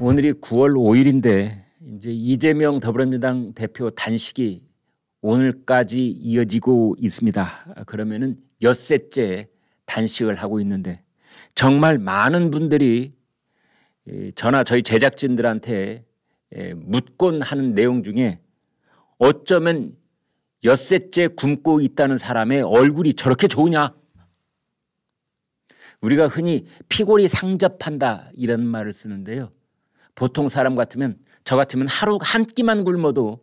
오늘이 9월 5일인데 이제 이재명 더불어민주당 대표 단식이 오늘까지 이어지고 있습니다. 그러면은 엿새째 단식을 하고 있는데 정말 많은 분들이 전화 예, 저희 제작진들한테 예, 묻곤 하는 내용 중에 어쩌면 엿새째 굶고 있다는 사람의 얼굴이 저렇게 좋으냐? 우리가 흔히 피골이 상접한다 이런 말을 쓰는데요. 보통 사람 같으면 저 같으면 하루 한 끼만 굶어도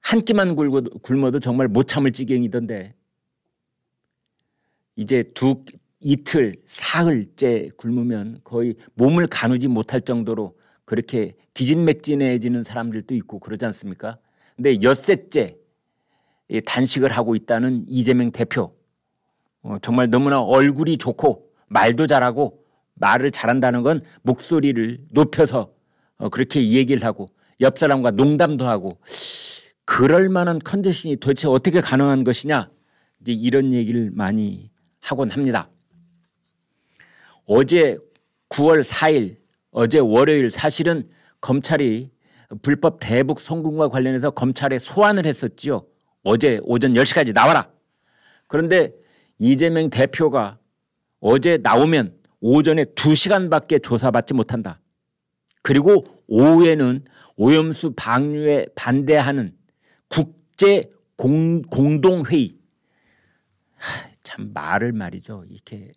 한 끼만 굶어도, 굶어도 정말 못 참을 지경이던데 이제 두 이틀 사흘째 굶으면 거의 몸을 가누지 못할 정도로 그렇게 기진맥진해지는 사람들도 있고 그러지 않습니까? 근데 엿새째 단식을 하고 있다는 이재명 대표 어, 정말 너무나 얼굴이 좋고 말도 잘하고 말을 잘한다는 건 목소리를 높여서 어, 그렇게 얘기를 하고 옆 사람과 농담도 하고 그럴 만한 컨디션이 도대체 어떻게 가능한 것이냐 이제 이런 얘기를 많이 하곤 합니다. 어제 9월 4일 어제 월요일 사실은 검찰이 불법 대북 송금과 관련해서 검찰에 소환을 했었지요. 어제 오전 10시까지 나와라. 그런데 이재명 대표가 어제 나오면 오전에 2시간밖에 조사받지 못한다. 그리고 오후에는 오염수 방류에 반대하는 국제 공, 동회의참 말을 말이죠. 이렇게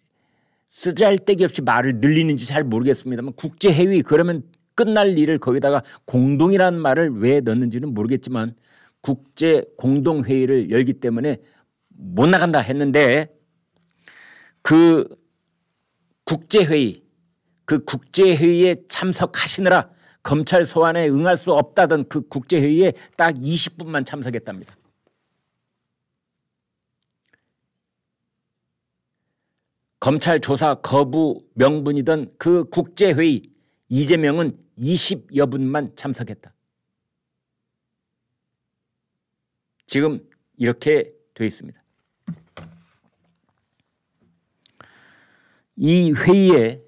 쓰잘데기 없이 말을 늘리는지 잘 모르겠습니다만 국제회의 그러면 끝날 일을 거기다가 공동이라는 말을 왜 넣는지는 모르겠지만 국제 공동회의를 열기 때문에 못 나간다 했는데 그 국제회의 그 국제회의에 참석하시느라 검찰 소환에 응할 수 없다던 그 국제회의에 딱 20분만 참석했답니다. 검찰 조사 거부 명분이던 그 국제회의 이재명은 20여 분만 참석했다. 지금 이렇게 돼 있습니다. 이 회의에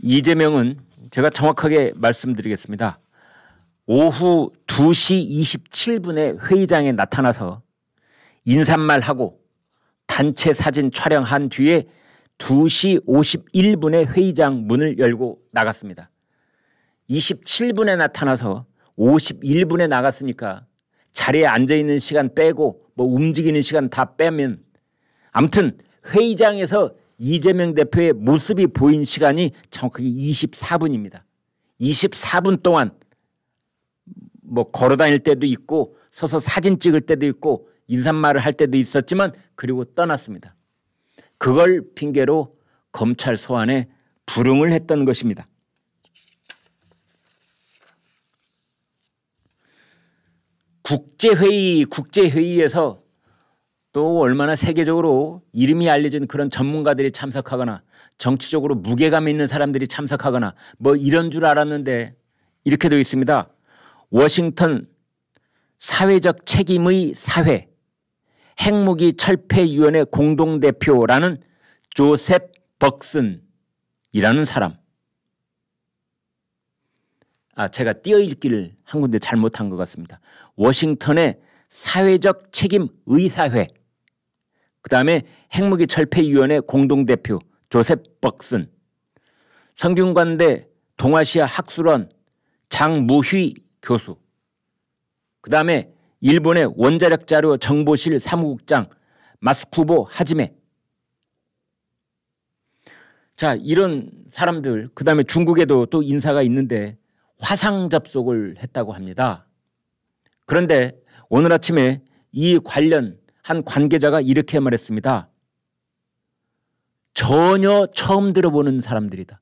이재명은 제가 정확하게 말씀드리겠습니다. 오후 2시 27분에 회의장에 나타나서 인사말하고 단체 사진 촬영한 뒤에 2시 51분에 회의장 문을 열고 나갔습니다. 27분에 나타나서 51분에 나갔으니까 자리에 앉아 있는 시간 빼고 뭐 움직이는 시간 다 빼면 아무튼 회의장에서 이재명 대표의 모습이 보인 시간이 정확하게 24분입니다. 24분 동안 뭐 걸어 다닐 때도 있고 서서 사진 찍을 때도 있고 인사말을 할 때도 있었지만 그리고 떠났습니다. 그걸 핑계로 검찰 소환에 불응을 했던 것입니다. 국제회의 국제회의에서 또 얼마나 세계적으로 이름이 알려진 그런 전문가들이 참석하거나 정치적으로 무게감 있는 사람들이 참석하거나 뭐 이런 줄 알았는데 이렇게 되어 있습니다. 워싱턴 사회적 책임의 사회 핵무기 철폐위원회 공동대표라는 조셉 벅슨이라는 사람. 아, 제가 띄어읽기를 한 군데 잘못한 것 같습니다. 워싱턴의 사회적 책임 의사회. 그 다음에 핵무기 철폐위원회 공동대표 조셉 벅슨, 성균관대 동아시아 학술원 장무휘 교수, 그 다음에 일본의 원자력 자료 정보실 사무국장 마스쿠보 하지메. 자, 이런 사람들, 그 다음에 중국에도 또 인사가 있는데 화상 접속을 했다고 합니다. 그런데 오늘 아침에 이 관련 한 관계자가 이렇게 말했습니다. 전혀 처음 들어보는 사람들이다.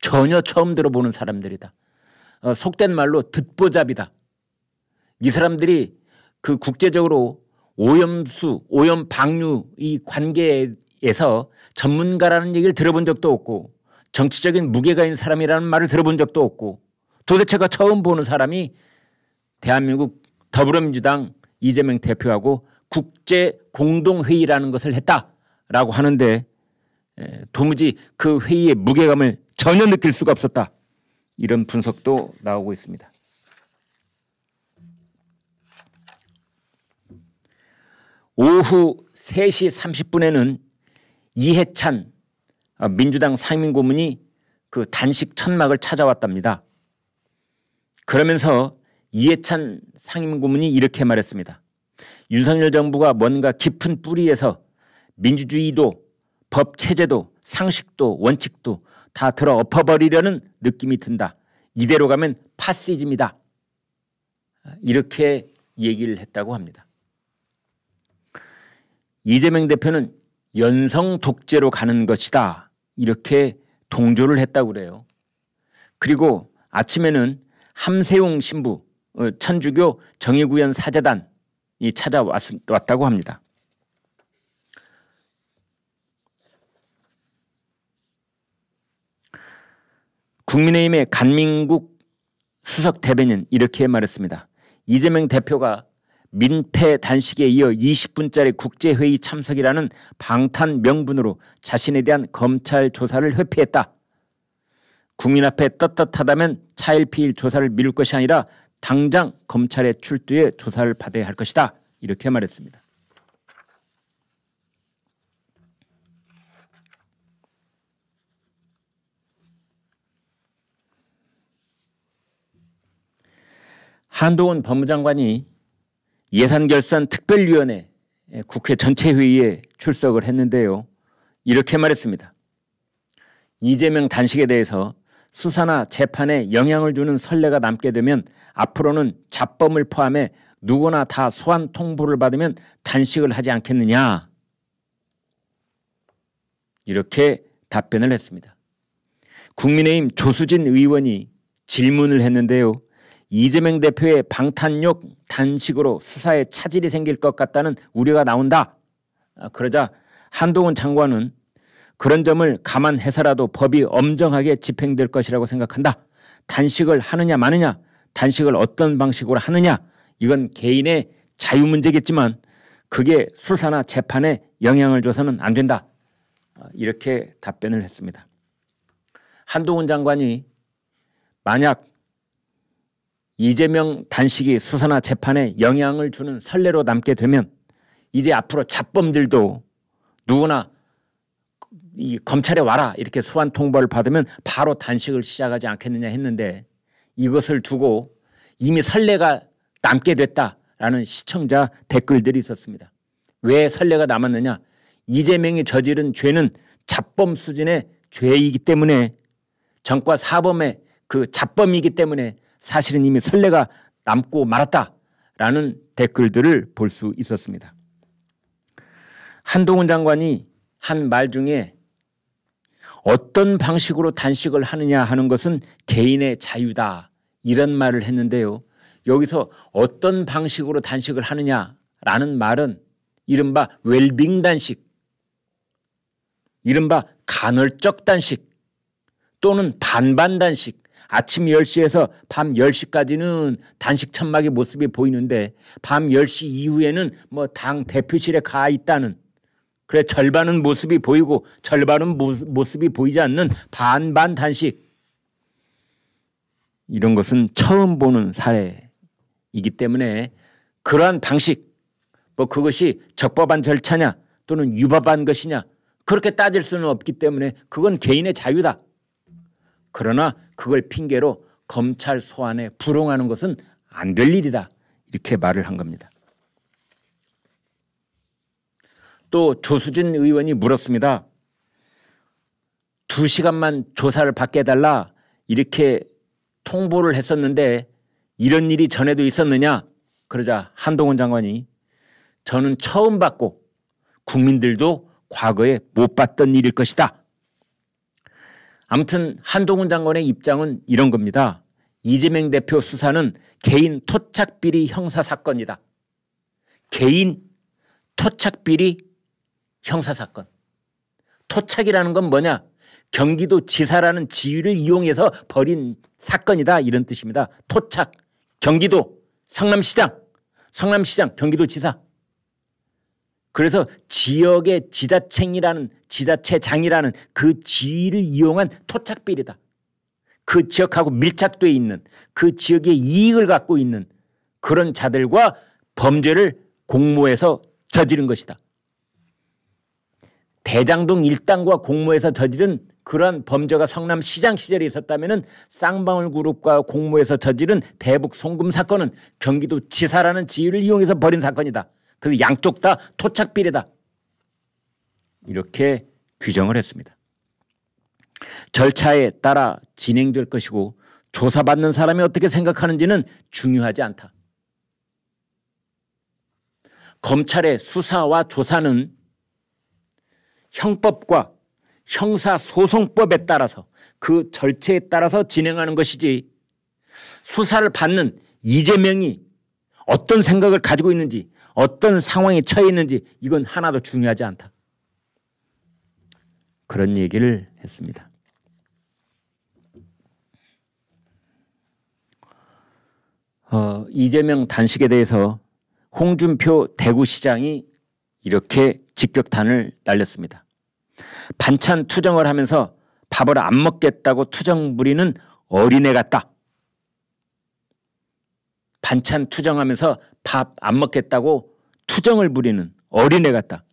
전혀 처음 들어보는 사람들이다. 어, 속된 말로 듣보잡이다. 이 사람들이 그 국제적으로 오염수, 오염 방류 이 관계에서 전문가라는 얘기를 들어본 적도 없고 정치적인 무게가 있는 사람이라는 말을 들어본 적도 없고 도대체가 처음 보는 사람이 대한민국 더불어민주당 이재명 대표하고 국제 공동회의라는 것을 했다라고 하는데 도무지 그 회의의 무게감을 전혀 느낄 수가 없었다. 이런 분석도 나오고 있습니다. 오후 3시 30분에는 이해찬 아, 민주당 상임고문이 그 단식 천막을 찾아왔답니다. 그러면서 이해찬 상임고문이 이렇게 말했습니다. 윤석열 정부가 뭔가 깊은 뿌리에서 민주주의도 법 체제도 상식도 원칙도 다 들어 엎어버리려는 느낌이 든다. 이대로 가면 파시즘이다. 이렇게 얘기를 했다고 합니다. 이재명 대표는 연성 독재로 가는 것이다. 이렇게 동조를 했다고 그래요. 그리고 아침에는 함세웅 신부, 어, 천주교 정의구현 사재단 찾아왔다고 합니다. 국민의힘의 간민국 수석 대변인 이렇게 말했습니다. 이재명 대표가 민폐 단식에 이어 20분짜리 국제회의 참석이라는 방탄 명분으로 자신에 대한 검찰 조사를 회피했다. 국민 앞에 떳떳하다면 차일피일 조사를 미룰 것이 아니라 당장 검찰에 출두해 조사를 받아야 할 것이다. 이렇게 말했습니다. 한동훈 법무장관이 예산결산 특별위원회 국회 전체 회의에 출석을 했는데요. 이렇게 말했습니다. 이재명 단식에 대해서 수사나 재판에 영향을 주는 선례가 남게 되면 앞으로는 잡범을 포함해 누구나 다 소환 통보를 받으면 단식을 하지 않겠느냐 이렇게 답변을 했습니다. 국민의힘 조수진 의원이 질문을 했는데요. 이재명 대표의 방탄욕 단식으로 수사에 차질이 생길 것 같다는 우려가 나온다. 아, 그러자 한동훈 장관은 그런 점을 감안해서라도 법이 엄정하게 집행될 것이라고 생각한다. 단식을 하느냐 마느냐, 단식을 어떤 방식으로 하느냐, 이건 개인의 자유 문제겠지만 그게 수사나 재판에 영향을 줘서는 안 된다. 어, 이렇게 답변을 했습니다. 한동훈 장관이 만약 이재명 단식이 수사나 재판에 영향을 주는 선례로 남게 되면 이제 앞으로 잡범들도 누구나 이 검찰에 와라 이렇게 소환 통보를 받으면 바로 단식을 시작하지 않겠느냐 했는데 이것을 두고 이미 설레가 남게 됐다라는 시청자 댓글들이 있었습니다. 왜 설레가 남았느냐? 이재명이 저지른 죄는 잡범 수준의 죄이기 때문에 정과 사범의 그 잡범이기 때문에 사실은 이미 설레가 남고 말았다라는 댓글들을 볼 수 있었습니다. 한동훈 장관이 한 말 중에 어떤 방식으로 단식을 하느냐 하는 것은 개인의 자유다 이런 말을 했는데요. 여기서 어떤 방식으로 단식을 하느냐라는 말은 이른바 웰빙 단식, 이른바 간헐적 단식 또는 반반 단식 아침 10시에서 밤 10시까지는 단식 천막의 모습이 보이는데 밤 10시 이후에는 뭐 당 대표실에 가 있다는 그래 절반은 모습이 보이고 절반은 모, 습이 보이지 않는 반반 단식 이런 것은 처음 보는 사례이기 때문에 그러한 방식 뭐 그것이 적법한 절차냐 또는 유법한 것이냐 그렇게 따질 수는 없기 때문에 그건 개인의 자유다. 그러나 그걸 핑계로 검찰 소환에 불응하는 것은 안 될 일이다. 이렇게 말을 한 겁니다. 또 조수진 의원이 물었습니다. 두 시간만 조사를 받게 해달라 이렇게 통보를 했었는데 이런 일이 전에도 있었느냐 그러자 한동훈 장관이 저는 처음 받고 국민들도 과거에 못 봤던 일일 것이다. 아무튼 한동훈 장관의 입장은 이런 겁니다. 이재명 대표 수사는 개인 토착비리 형사 사건이다. 개인 토착비리 형사사건. 토착이라는 건 뭐냐? 경기도 지사라는 지위를 이용해서 벌인 사건이다. 이런 뜻입니다. 토착, 경기도, 성남시장, 성남시장, 경기도 지사. 그래서 지역의 지자체이라는 지자체장이라는 그 지위를 이용한 토착비리다. 그 지역하고 밀착돼 있는 그 지역의 이익을 갖고 있는 그런 자들과 범죄를 공모해서 저지른 것이다. 대장동 일당과 공모해서 저지른 그런 범죄가 성남 시장 시절에 있었다면 쌍방울 그룹과 공모해서 저지른 대북 송금 사건은 경기도 지사라는 지위를 이용해서 벌인 사건이다. 그래서 양쪽 다 토착 비례다. 이렇게 규정을 했습니다. 절차에 따라 진행될 것이고 조사받는 사람이 어떻게 생각하는지는 중요하지 않다. 검찰의 수사와 조사는 형법과 형사소송법에 따라서 그 절차에 따라서 진행하는 것이지 수사를 받는 이재명이 어떤 생각을 가지고 있는지 어떤 상황에 처해 있는지 이건 하나도 중요하지 않다. 그런 얘기를 했습니다. 어, 이재명 단식에 대해서 홍준표 대구시장이 이렇게 직격탄을 날렸습니다. 반찬 투정을 하면서 밥을 안 먹겠다고 투정 부리는 어린애 같다. 반찬 투정하면서 밥 안 먹겠다고 투정을 부리는 어린애 같다.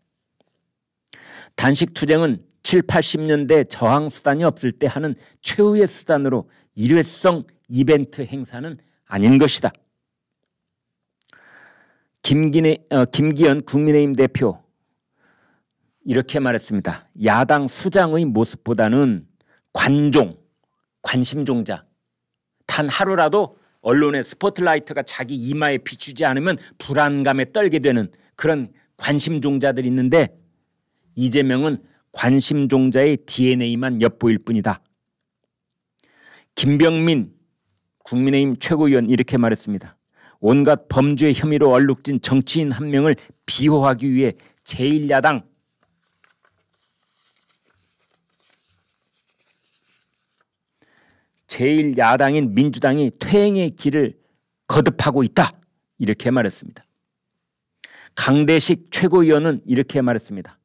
단식 투쟁은 7, 80년대 저항 수단이 없을 때 하는 최후의 수단으로 일회성 이벤트 행사는 아닌 것이다. 김기네, 어, 김기현 국민의힘 대표 이렇게 말했습니다. 야당 수장의 모습보다는 관종, 관심종자. 단 하루라도 언론의 스포트라이트가 자기 이마에 비추지 않으면 불안감에 떨게 되는 그런 관심종자들이 있는데 이재명은 관심종자의 DNA만 엿보일 뿐이다. 김병민 국민의힘 최고위원 이렇게 말했습니다. 온갖 범죄 혐의로 얼룩진 정치인 한 명을 비호하기 위해 제1야당 제1야당인 민주당이 퇴행의 길을 거듭하고 있다. 이렇게 말했습니다. 강대식 최고위원은 이렇게 말했습니다.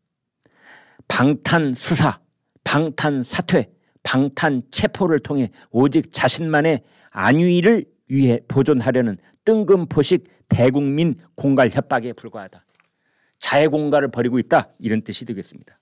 방탄 수사, 방탄 사퇴, 방탄 체포를 통해 오직 자신만의 안위를 위해 보존하려는 뜬금포식 대국민 공갈 협박에 불과하다. 자해 공갈을 벌이고 있다. 이런 뜻이 되겠습니다.